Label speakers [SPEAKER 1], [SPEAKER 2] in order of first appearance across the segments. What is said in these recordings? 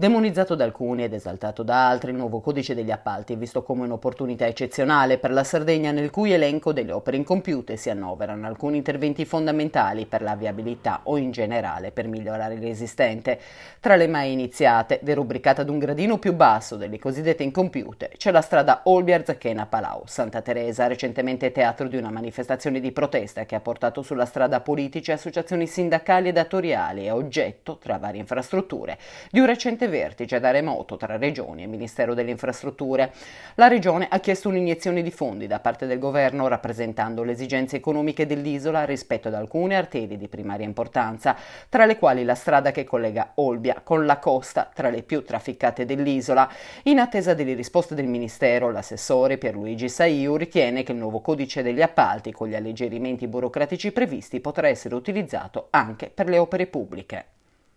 [SPEAKER 1] Demonizzato da alcuni ed esaltato da altri, il nuovo codice degli appalti è visto come un'opportunità eccezionale per la Sardegna nel cui elenco delle opere incompiute si annoverano alcuni interventi fondamentali per la viabilità o in generale per migliorare l'esistente. Tra le mai iniziate, derubricata ad un gradino più basso delle cosiddette incompiute, c'è la strada Olbia-Arzachena-Palau, Santa Teresa, recentemente teatro di una manifestazione di protesta che ha portato sulla strada politici, associazioni sindacali e datoriali e oggetto, tra varie infrastrutture, di un recente vertice cioè da remoto tra Regioni e Ministero delle Infrastrutture. La Regione ha chiesto un'iniezione di fondi da parte del governo rappresentando le esigenze economiche dell'isola rispetto ad alcune arterie di primaria importanza, tra le quali la strada che collega Olbia con la costa, tra le più trafficate dell'isola. In attesa delle risposte del Ministero, l'assessore Pierluigi Saiu ritiene che il nuovo codice degli appalti con gli alleggerimenti burocratici previsti potrà essere utilizzato anche per le opere pubbliche.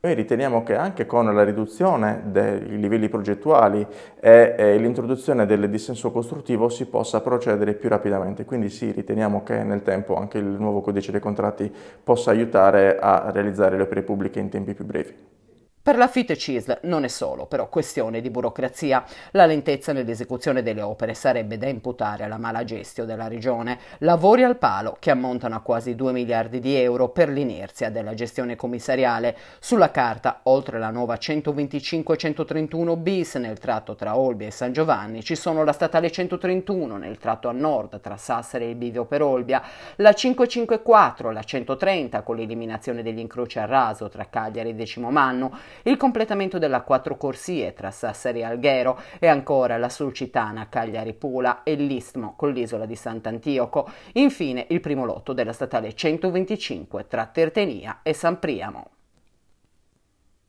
[SPEAKER 2] Noi riteniamo che anche con la riduzione dei livelli progettuali e, e l'introduzione del dissenso costruttivo si possa procedere più rapidamente, quindi sì, riteniamo che nel tempo anche il nuovo codice dei contratti possa aiutare a realizzare le opere pubbliche in tempi più brevi.
[SPEAKER 1] Per la FIT CISL non è solo però questione di burocrazia. La lentezza nell'esecuzione delle opere sarebbe da imputare alla mala gestione della regione. Lavori al palo che ammontano a quasi 2 miliardi di euro per l'inerzia della gestione commissariale. Sulla carta, oltre la nuova 125-131 bis nel tratto tra Olbia e San Giovanni, ci sono la statale 131 nel tratto a nord tra Sassari e il Bivio per Olbia, la 554, la 130 con l'eliminazione degli incroci a raso tra Cagliari e Decimomanno il completamento della quattro corsie tra Sassari e Alghero e ancora la Sulcitana, Cagliari Pula e l'Istmo con l'isola di Sant'Antioco, infine il primo lotto della statale 125 tra Tertenia e San Priamo.